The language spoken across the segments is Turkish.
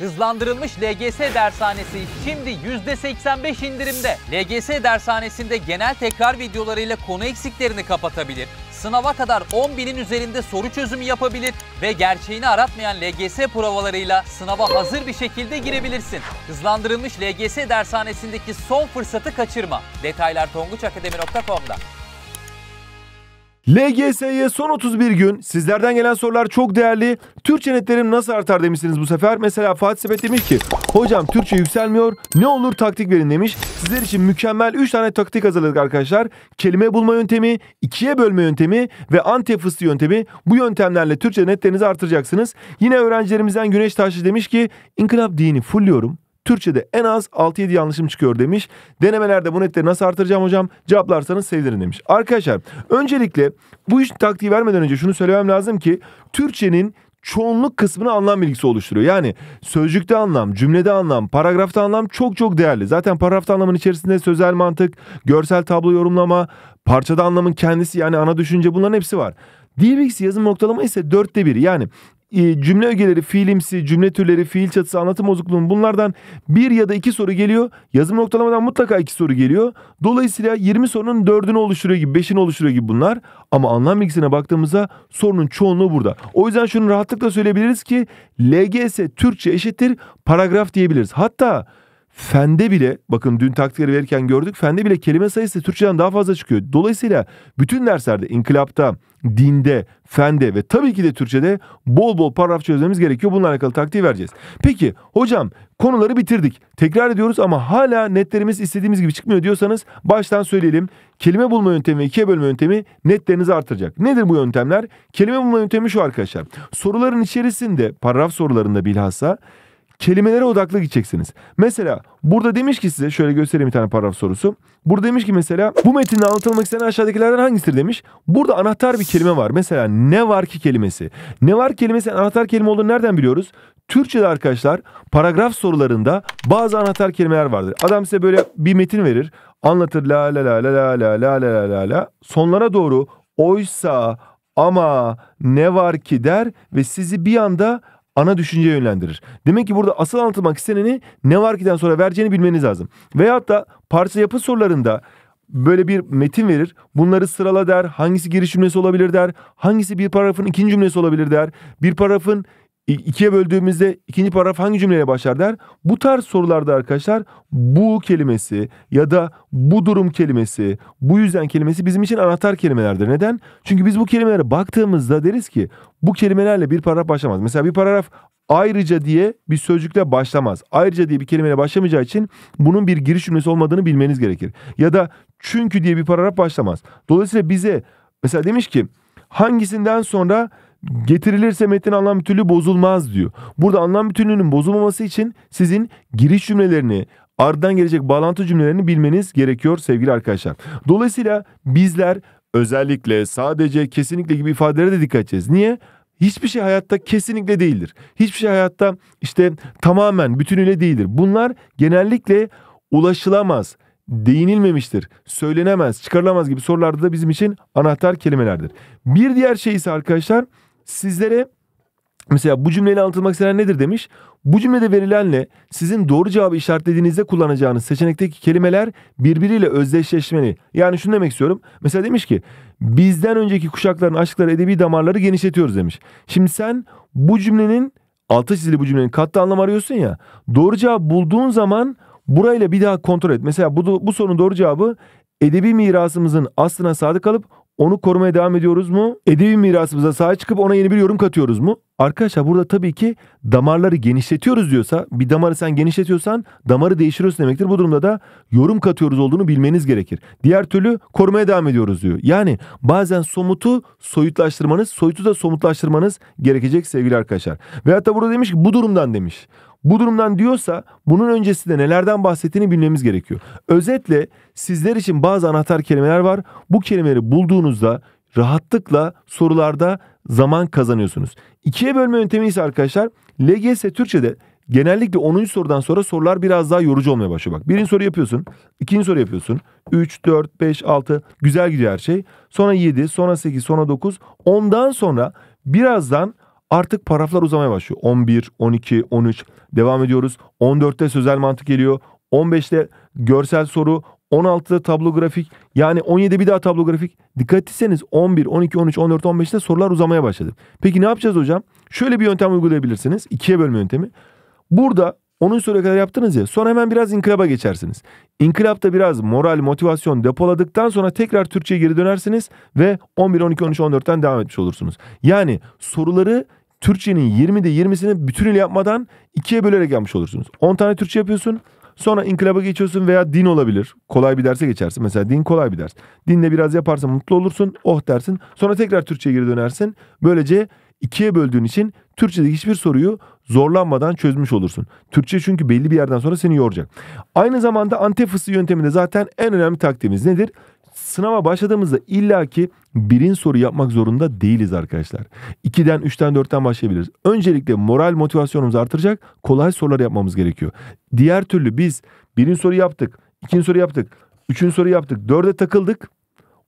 Hızlandırılmış LGS dershanesi şimdi %85 indirimde. LGS dershanesinde genel tekrar videolarıyla konu eksiklerini kapatabilir, sınava kadar 10.000'in üzerinde soru çözümü yapabilir ve gerçeğini aratmayan LGS provalarıyla sınava hazır bir şekilde girebilirsin. Hızlandırılmış LGS dershanesindeki son fırsatı kaçırma. Detaylar tonguçakademi.com'da. LGS'ye son 31 gün sizlerden gelen sorular çok değerli. Türkçe netlerim nasıl artar demişsiniz bu sefer. Mesela Fatih Sepet demiş ki hocam Türkçe yükselmiyor ne olur taktik verin demiş. Sizler için mükemmel 3 tane taktik hazırladık arkadaşlar. Kelime bulma yöntemi, ikiye bölme yöntemi ve anti fıstığı yöntemi. Bu yöntemlerle Türkçe netlerinizi artıracaksınız. Yine öğrencilerimizden Güneş Taşlı demiş ki inkılap dini fulluyorum. Türkçe'de en az 6-7 yanlışım çıkıyor demiş. Denemelerde bu netleri nasıl artıracağım hocam? Cevaplarsanız sevinirim demiş. Arkadaşlar öncelikle bu iş taktiği vermeden önce şunu söylemem lazım ki Türkçenin çoğunluk kısmını anlam bilgisi oluşturuyor. Yani sözcükte anlam, cümlede anlam, paragrafta anlam çok çok değerli. Zaten paragrafta anlamın içerisinde sözel mantık, görsel tablo yorumlama, parçada anlamın kendisi yani ana düşünce bunların hepsi var. Dil bilgisi yazım noktalama ise dörtte bir. Yani e, cümle ögeleri, fiilimsi, cümle türleri, fiil çatısı, anlatım bozukluğunun bunlardan bir ya da iki soru geliyor. Yazım noktalamadan mutlaka iki soru geliyor. Dolayısıyla 20 sorunun dördünü oluşturuyor gibi, beşini oluşturuyor gibi bunlar. Ama anlam bilgisine baktığımızda sorunun çoğunluğu burada. O yüzden şunu rahatlıkla söyleyebiliriz ki LGS Türkçe eşittir paragraf diyebiliriz. Hatta Fende bile bakın dün taktikleri verirken gördük. Fende bile kelime sayısı Türkçeden daha fazla çıkıyor. Dolayısıyla bütün derslerde inkılapta, dinde, fende ve tabii ki de Türkçede bol bol paragraf çözmemiz gerekiyor. Bununla alakalı taktiği vereceğiz. Peki hocam konuları bitirdik. Tekrar ediyoruz ama hala netlerimiz istediğimiz gibi çıkmıyor diyorsanız baştan söyleyelim. Kelime bulma yöntemi ve ikiye bölme yöntemi netlerinizi artıracak. Nedir bu yöntemler? Kelime bulma yöntemi şu arkadaşlar. Soruların içerisinde paragraf sorularında bilhassa kelimelere odaklı gideceksiniz. Mesela burada demiş ki size şöyle göstereyim bir tane paragraf sorusu. Burada demiş ki mesela bu metinde anlatılmak istenen aşağıdakilerden hangisidir demiş. Burada anahtar bir kelime var. Mesela ne var ki kelimesi. Ne var kelimesi anahtar kelime olduğunu nereden biliyoruz? Türkçe'de arkadaşlar paragraf sorularında bazı anahtar kelimeler vardır. Adam size böyle bir metin verir. Anlatır la la la la la la la la la la. Sonlara doğru oysa ama ne var ki der ve sizi bir anda ana düşünceye yönlendirir. Demek ki burada asıl anlatılmak isteneni ne var ki'den sonra vereceğini bilmeniz lazım. Veyahut da parça yapı sorularında böyle bir metin verir. Bunları sırala der. Hangisi giriş cümlesi olabilir der. Hangisi bir paragrafın ikinci cümlesi olabilir der. Bir paragrafın ikiye böldüğümüzde ikinci paragraf hangi cümleyle başlar der. Bu tarz sorularda arkadaşlar bu kelimesi ya da bu durum kelimesi, bu yüzden kelimesi bizim için anahtar kelimelerdir. Neden? Çünkü biz bu kelimelere baktığımızda deriz ki bu kelimelerle bir paragraf başlamaz. Mesela bir paragraf ayrıca diye bir sözcükle başlamaz. Ayrıca diye bir kelimeyle başlamayacağı için bunun bir giriş cümlesi olmadığını bilmeniz gerekir. Ya da çünkü diye bir paragraf başlamaz. Dolayısıyla bize mesela demiş ki hangisinden sonra Getirilirse metin anlam bütünlüğü bozulmaz diyor. Burada anlam bütünlüğünün bozulmaması için sizin giriş cümlelerini, ardından gelecek bağlantı cümlelerini bilmeniz gerekiyor sevgili arkadaşlar. Dolayısıyla bizler özellikle, sadece, kesinlikle gibi ifadelere de dikkat edeceğiz. Niye? Hiçbir şey hayatta kesinlikle değildir. Hiçbir şey hayatta işte tamamen, bütünüyle değildir. Bunlar genellikle ulaşılamaz, değinilmemiştir, söylenemez, çıkarılamaz gibi sorularda da bizim için anahtar kelimelerdir. Bir diğer şey ise arkadaşlar sizlere mesela bu cümleyle anlatılmak istenen nedir demiş. Bu cümlede verilenle sizin doğru cevabı işaretlediğinizde kullanacağınız seçenekteki kelimeler birbiriyle özdeşleşmeli. Yani şunu demek istiyorum. Mesela demiş ki bizden önceki kuşakların aşkları edebi damarları genişletiyoruz demiş. Şimdi sen bu cümlenin altı çizili bu cümlenin katlı anlam arıyorsun ya. Doğru cevabı bulduğun zaman burayla bir daha kontrol et. Mesela bu, bu sorunun doğru cevabı edebi mirasımızın aslına sadık kalıp onu korumaya devam ediyoruz mu? Edebi mirasımıza sahip çıkıp ona yeni bir yorum katıyoruz mu? Arkadaşlar burada tabii ki damarları genişletiyoruz diyorsa bir damarı sen genişletiyorsan damarı değiştiriyorsun demektir. Bu durumda da yorum katıyoruz olduğunu bilmeniz gerekir. Diğer türlü korumaya devam ediyoruz diyor. Yani bazen somutu soyutlaştırmanız, soyutu da somutlaştırmanız gerekecek sevgili arkadaşlar. Veyahut da burada demiş ki bu durumdan demiş. Bu durumdan diyorsa bunun öncesinde nelerden bahsettiğini bilmemiz gerekiyor. Özetle sizler için bazı anahtar kelimeler var. Bu kelimeleri bulduğunuzda rahatlıkla sorularda zaman kazanıyorsunuz. İkiye bölme yöntemi ise arkadaşlar LGS Türkçe'de genellikle 10. sorudan sonra sorular biraz daha yorucu olmaya başlıyor. Bak birinci soru yapıyorsun, ikinci soru yapıyorsun. 3, 4, 5, 6 güzel gidiyor her şey. Sonra 7, sonra 8, sonra 9. Ondan sonra birazdan Artık paragraflar uzamaya başlıyor. 11, 12, 13 devam ediyoruz. 14'te sözel mantık geliyor. 15'te görsel soru. 16'da tablo grafik. Yani 17 bir daha tablo grafik. Dikkat etseniz 11, 12, 13, 14, 15'te sorular uzamaya başladı. Peki ne yapacağız hocam? Şöyle bir yöntem uygulayabilirsiniz. İkiye bölme yöntemi. Burada 10. soruya kadar yaptınız ya sonra hemen biraz inkılaba geçersiniz. İnkılapta biraz moral, motivasyon depoladıktan sonra tekrar Türkçe'ye geri dönersiniz ve 11, 12, 13, 14'ten devam etmiş olursunuz. Yani soruları Türkçenin 20'de 20'sini bütünüyle yapmadan ikiye bölerek yapmış olursunuz. 10 tane Türkçe yapıyorsun. Sonra inkılaba geçiyorsun veya din olabilir. Kolay bir derse geçersin. Mesela din kolay bir ders. Dinle biraz yaparsan mutlu olursun. Oh dersin. Sonra tekrar Türkçe'ye geri dönersin. Böylece ikiye böldüğün için Türkçe'de hiçbir soruyu zorlanmadan çözmüş olursun. Türkçe çünkü belli bir yerden sonra seni yoracak. Aynı zamanda antefısı yönteminde zaten en önemli taktiğimiz nedir? sınava başladığımızda illaki birin soru yapmak zorunda değiliz arkadaşlar. 2'den 3'ten 4'ten başlayabiliriz. Öncelikle moral motivasyonumuzu artıracak kolay sorular yapmamız gerekiyor. Diğer türlü biz birin soru yaptık, ikinci soru yaptık, üçüncü soru yaptık, dörde takıldık.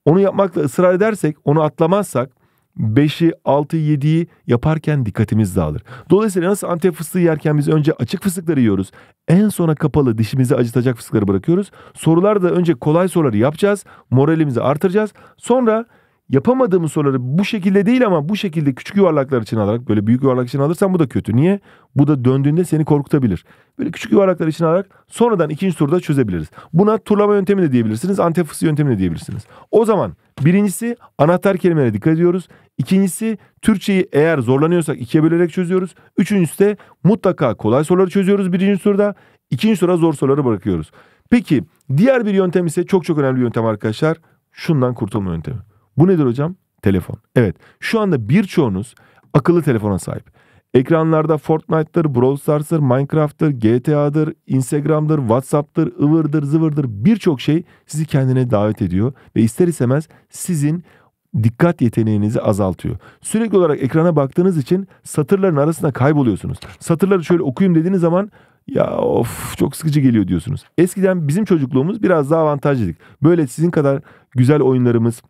Onu yapmakla ısrar edersek, onu atlamazsak 5'i, 6'yı, 7'yi yaparken dikkatimiz dağılır. Dolayısıyla nasıl antep fıstığı yerken biz önce açık fıstıkları yiyoruz. En sona kapalı dişimizi acıtacak fıstıkları bırakıyoruz. Sorular da önce kolay soruları yapacağız. Moralimizi artıracağız. Sonra Yapamadığımız soruları bu şekilde değil ama bu şekilde küçük yuvarlaklar için alarak böyle büyük yuvarlak için alırsan bu da kötü. Niye? Bu da döndüğünde seni korkutabilir. Böyle küçük yuvarlaklar için alarak sonradan ikinci soruda çözebiliriz. Buna turlama yöntemi de diyebilirsiniz. Antefısı yöntemi de diyebilirsiniz. O zaman birincisi anahtar kelimelere dikkat ediyoruz. İkincisi Türkçeyi eğer zorlanıyorsak ikiye bölerek çözüyoruz. Üçüncüsü de mutlaka kolay soruları çözüyoruz birinci soruda, İkinci soruda zor soruları bırakıyoruz. Peki diğer bir yöntem ise çok çok önemli bir yöntem arkadaşlar. Şundan kurtulma yöntemi. Bu nedir hocam? Telefon. Evet şu anda birçoğunuz akıllı telefona sahip. Ekranlarda Fortnite'dır, Brawl Stars'dır, Minecraft'tır, GTA'dır, Instagram'dır, WhatsApp'tır, ıvırdır, zıvırdır birçok şey sizi kendine davet ediyor ve ister istemez sizin dikkat yeteneğinizi azaltıyor. Sürekli olarak ekrana baktığınız için satırların arasında kayboluyorsunuz. Satırları şöyle okuyayım dediğiniz zaman ya of çok sıkıcı geliyor diyorsunuz. Eskiden bizim çocukluğumuz biraz daha avantajlıydık. Böyle sizin kadar güzel oyunlarımız,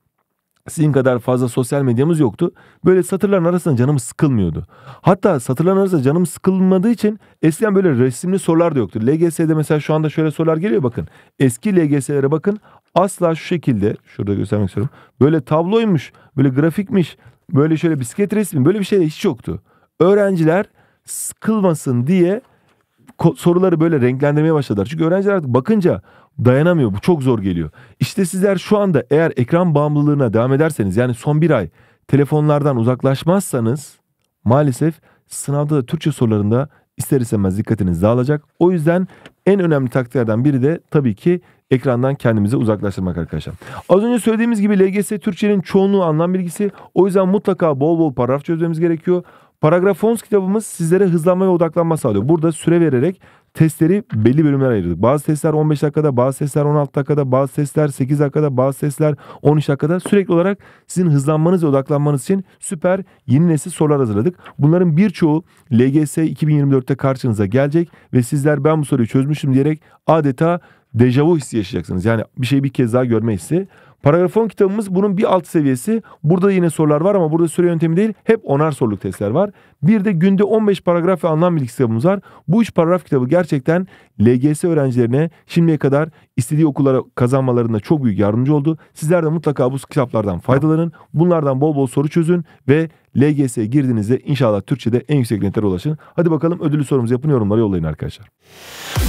sizin kadar fazla sosyal medyamız yoktu. Böyle satırların arasında canım sıkılmıyordu. Hatta satırların arasında canım sıkılmadığı için eskiden böyle resimli sorular da yoktu. LGS'de mesela şu anda şöyle sorular geliyor bakın. Eski LGS'lere bakın asla şu şekilde şurada göstermek istiyorum. Böyle tabloymuş, böyle grafikmiş, böyle şöyle bisiklet resmi böyle bir şey de hiç yoktu. Öğrenciler sıkılmasın diye soruları böyle renklendirmeye başladılar. Çünkü öğrenciler artık bakınca dayanamıyor. Bu çok zor geliyor. İşte sizler şu anda eğer ekran bağımlılığına devam ederseniz yani son bir ay telefonlardan uzaklaşmazsanız maalesef sınavda da Türkçe sorularında ister istemez dikkatiniz dağılacak. O yüzden en önemli taktiklerden biri de tabii ki ekrandan kendimizi uzaklaştırmak arkadaşlar. Az önce söylediğimiz gibi LGS Türkçenin çoğunluğu anlam bilgisi. O yüzden mutlaka bol bol paragraf çözmemiz gerekiyor. Paragraf 10 kitabımız sizlere hızlanma ve odaklanma sağlıyor. Burada süre vererek testleri belli bölümlere ayırdık. Bazı testler 15 dakikada, bazı testler 16 dakikada, bazı testler 8 dakikada, bazı testler 13 dakikada. Sürekli olarak sizin hızlanmanız ve odaklanmanız için süper yeni nesil sorular hazırladık. Bunların birçoğu LGS 2024'te karşınıza gelecek ve sizler ben bu soruyu çözmüşüm diyerek adeta dejavu hissi yaşayacaksınız. Yani bir şeyi bir kez daha görme hissi. Paragraf 10 kitabımız bunun bir alt seviyesi. Burada yine sorular var ama burada süre yöntemi değil. Hep onar soruluk testler var. Bir de günde 15 paragraf ve anlam bilgisi kitabımız var. Bu üç paragraf kitabı gerçekten LGS öğrencilerine şimdiye kadar istediği okullara kazanmalarında çok büyük yardımcı oldu. Sizler de mutlaka bu kitaplardan faydalanın. Bunlardan bol bol soru çözün ve LGS'ye girdiğinizde inşallah Türkçe'de en yüksek netlere ulaşın. Hadi bakalım ödüllü sorumuzu yapın yorumlara yollayın arkadaşlar.